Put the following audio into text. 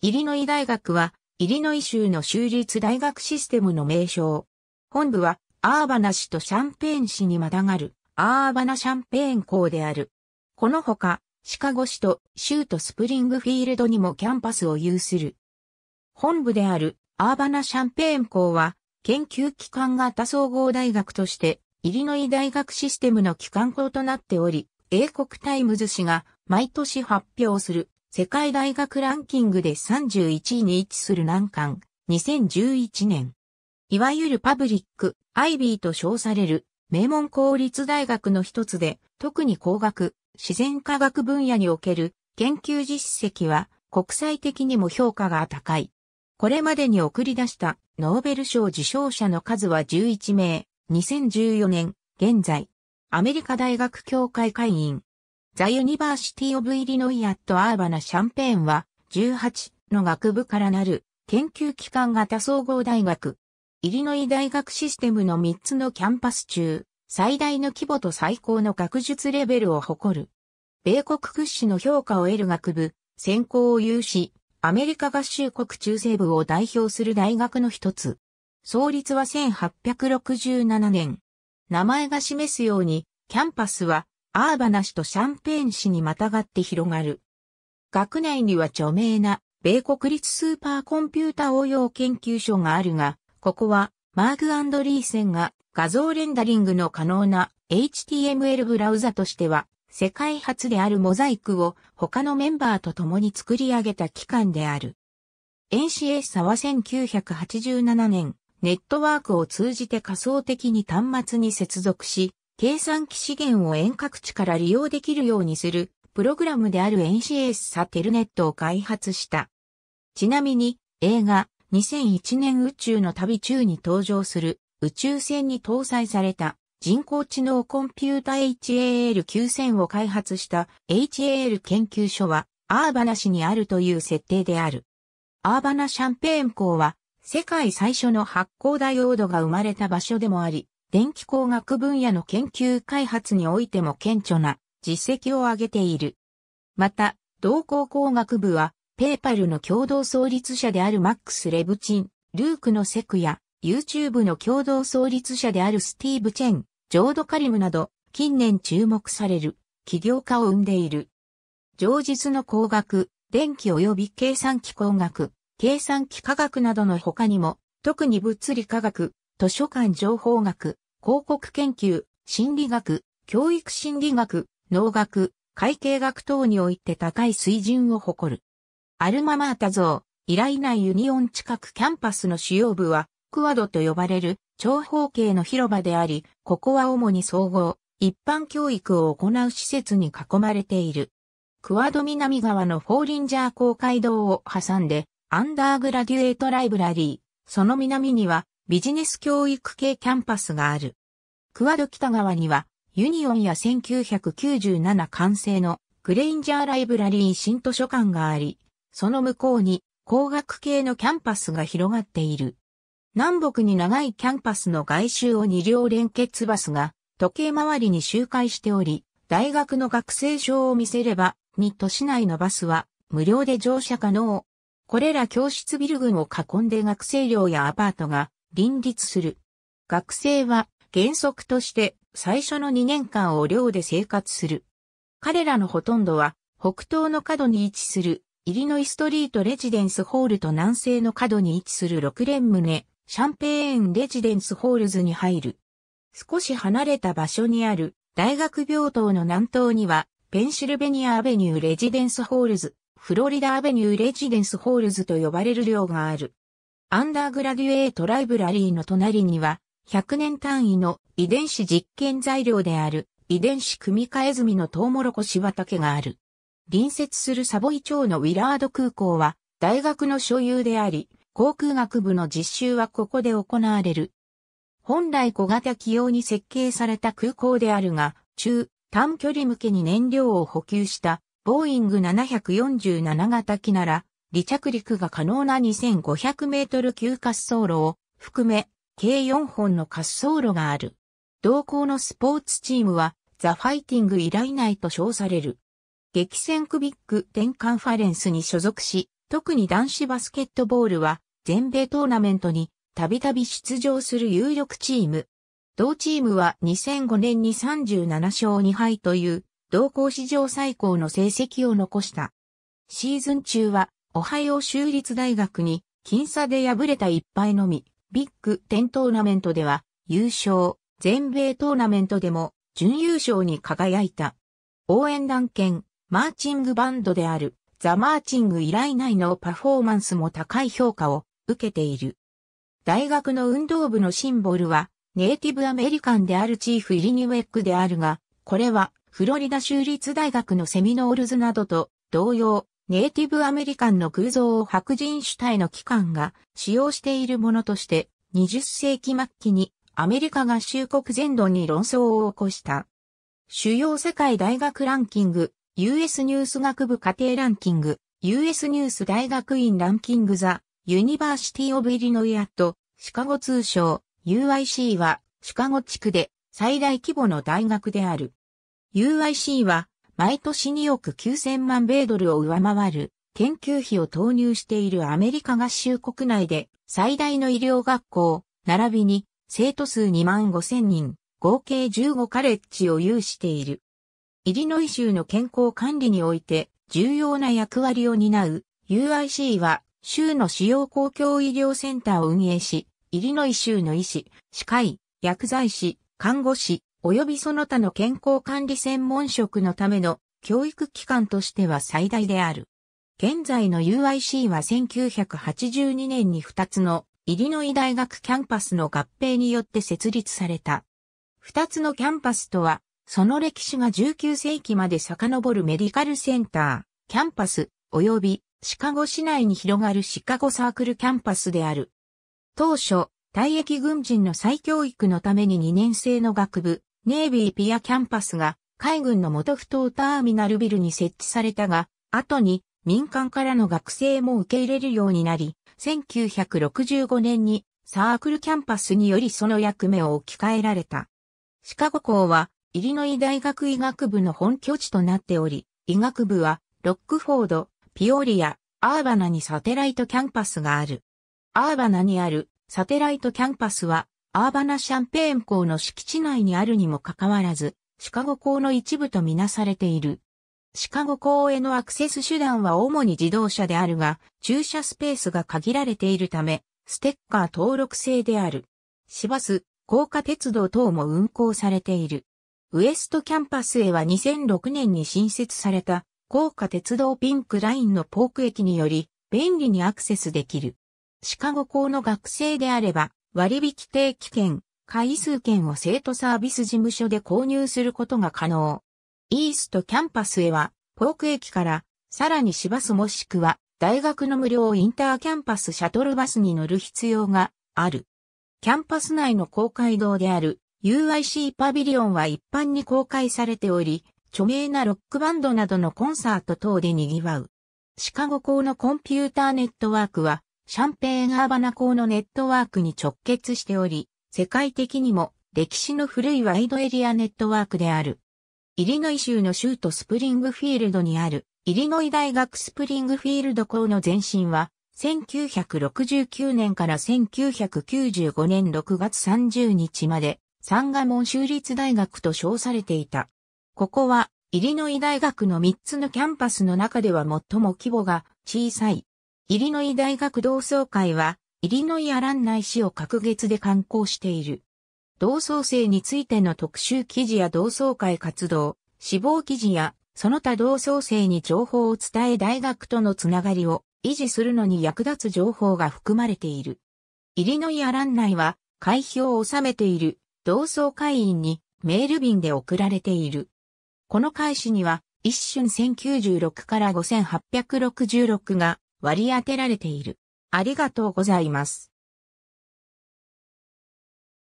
イリノイ大学は、イリノイ州の州立大学システムの名称。本部は、アーバナ市とシャンペーン市にまたがる、アーバナシャンペーン校である。このほか、シカゴ市と州都スプリングフィールドにもキャンパスを有する。本部である、アーバナシャンペーン校は、研究機関型総合大学として、イリノイ大学システムの機関校となっており、英国タイムズ市が毎年発表する世界大学ランキングで31位に位置する難関、2011年。いわゆるパブリック、アイビーと称される、名門公立大学の一つで、特に工学、自然科学分野における研究実績は国際的にも評価が高い。これまでに送り出したノーベル賞受賞者の数は11名、2014年、現在、アメリカ大学協会会員、ザ・ユニバーシティ・オブ・イリノイ・アット・アーバナ・シャンペーンは、18の学部からなる研究機関型総合大学。イリノイ大学システムの3つのキャンパス中、最大の規模と最高の学術レベルを誇る。米国屈指の評価を得る学部、専攻を有し、アメリカ合衆国中西部を代表する大学の一つ。創立は1867年。名前が示すように、キャンパスはアーバナ市とシャンペーン市にまたがって広がる。学内には著名な米国立スーパーコンピュータ応用研究所があるが、ここはマーク・アンドリーセンが画像レンダリングの可能な HTML ブラウザとしては世界初であるモザイクを他のメンバーと共に作り上げた機関である。n c s は1987年、ネットワークを通じて仮想的に端末に接続し、計算機資源を遠隔地から利用できるようにするプログラムである NCS サテルネットを開発した。ちなみに映画2001年宇宙の旅中に登場する宇宙船に搭載された人工知能コンピュータ HAL9000 を開発した HAL 研究所はアーバナ市にあるという設定である。アーバナシャンペーン港は世界最初の発光ダイオードが生まれた場所でもあり、電気工学分野の研究開発においても顕著な実績を上げている。また、同校工学部は、ペーパルの共同創立者であるマックス・レブチン、ルークのセクや、YouTube の共同創立者であるスティーブ・チェン、ジョード・カリムなど、近年注目される、起業家を生んでいる。上述の工学、電気及び計算機工学、計算機科学などの他にも、特に物理科学、図書館情報学、広告研究、心理学、教育心理学、農学、会計学等において高い水準を誇る。アルママータ像、依頼内ユニオン近くキャンパスの主要部は、クワドと呼ばれる長方形の広場であり、ここは主に総合、一般教育を行う施設に囲まれている。クワド南側のフォーリンジャー公会堂を挟んで、アンダーグラデュエートライブラリー、その南にはビジネス教育系キャンパスがある。クアド北側には、ユニオンや1997完成のグレインジャーライブラリー新図書館があり、その向こうに工学系のキャンパスが広がっている。南北に長いキャンパスの外周を二両連結バスが時計回りに周回しており、大学の学生証を見せれば、に都市内のバスは無料で乗車可能。これら教室ビル群を囲んで学生寮やアパートが林立する。学生は原則として最初の2年間を寮で生活する。彼らのほとんどは北東の角に位置するイリノイストリートレジデンスホールと南西の角に位置する6連棟シャンペーンレジデンスホールズに入る。少し離れた場所にある大学病棟の南東にはペンシルベニアアベニューレジデンスホールズ、フロリダアベニューレジデンスホールズと呼ばれる寮がある。アンダーグラデュエートライブラリーの隣には、100年単位の遺伝子実験材料である遺伝子組み換え済みのトウモロコシ畑がある。隣接するサボイ町のウィラード空港は大学の所有であり、航空学部の実習はここで行われる。本来小型機用に設計された空港であるが、中、短距離向けに燃料を補給した、ボーイング747型機なら、離着陸が可能な2500メートル級滑走路を含め、計4本の滑走路がある。同行のスポーツチームは、ザ・ファイティング以来内と称される。激戦クビック10カンファレンスに所属し、特に男子バスケットボールは、全米トーナメントにたびたび出場する有力チーム。同チームは2005年に37勝2敗という、同行史上最高の成績を残した。シーズン中はオハイオ州立大学に、僅差で敗れた一敗のみ、ビッグ10トーナメントでは優勝、全米トーナメントでも準優勝に輝いた。応援団兼、マーチングバンドである、ザ・マーチング以来内のパフォーマンスも高い評価を受けている。大学の運動部のシンボルは、ネイティブアメリカンであるチーフ・イリニウェックであるが、これは、フロリダ州立大学のセミノールズなどと同様、ネイティブアメリカンの空像を白人主体の機関が使用しているものとして、20世紀末期にアメリカ合衆国全土に論争を起こした。主要世界大学ランキング、US ニュース学部家庭ランキング、US ニュース大学院ランキングザ、ユニバーシティオブイリノイアと、シカゴ通称 UIC はシカゴ地区で最大規模の大学である。UIC は毎年2億9000万米ドルを上回る研究費を投入しているアメリカ合衆国内で最大の医療学校、並びに生徒数2万5000人、合計15カレッジを有している。イリノイ州の健康管理において重要な役割を担う UIC は州の主要公共医療センターを運営し、イリノイ州の医師、歯科医、薬剤師、看護師、及びその他の健康管理専門職のための教育機関としては最大である。現在の UIC は1982年に2つのイリノイ大学キャンパスの合併によって設立された。2つのキャンパスとは、その歴史が19世紀まで遡るメディカルセンター、キャンパス、及びシカゴ市内に広がるシカゴサークルキャンパスである。当初、退役軍人の再教育のために2年生の学部、ネイビーピアキャンパスが海軍の元不当ターミナルビルに設置されたが、後に民間からの学生も受け入れるようになり、1965年にサークルキャンパスによりその役目を置き換えられた。シカゴ校はイリノイ大学医学部の本拠地となっており、医学部はロックフォード、ピオリア、アーバナにサテライトキャンパスがある。アーバナにあるサテライトキャンパスはアーバナシャンペーン港の敷地内にあるにもかかわらず、シカゴ港の一部とみなされている。シカゴ港へのアクセス手段は主に自動車であるが、駐車スペースが限られているため、ステッカー登録制である。市バス、高架鉄道等も運行されている。ウエストキャンパスへは2006年に新設された高架鉄道ピンクラインのポーク駅により便利にアクセスできる。シカゴ港の学生であれば割引定期券、回数券を生徒サービス事務所で購入することが可能。イーストキャンパスへは、ポーク駅から、さらに市バスもしくは、大学の無料インターキャンパスシャトルバスに乗る必要がある。キャンパス内の公会堂である UIC パビリオンは一般に公開されており、著名なロックバンドなどのコンサート等で賑わう。シカゴ校のコンピューターネットワークはシャンペーン・アーバナ港のネットワークに直結しており、世界的にも歴史の古いワイドエリアネットワークである。イリノイ州の州都スプリングフィールドにある、イリノイ大学スプリングフィールド校の前身は、1969年から1995年6月30日まで、サンガモン州立大学と称されていた。ここは、イリノイ大学の3つのキャンパスの中では最も規模が小さいイリノイ大学同窓会は、イリノイアラン内市を各月で刊行している。同窓生についての特集記事や同窓会活動、志望記事や、その他同窓生に情報を伝え大学とのつながりを維持するのに役立つ情報が含まれている。イリノイアラン内は、会費を納めている同窓会員にメール便で送られている。この会誌には、一瞬1096から5866が割り当てられている。ありがとうございます。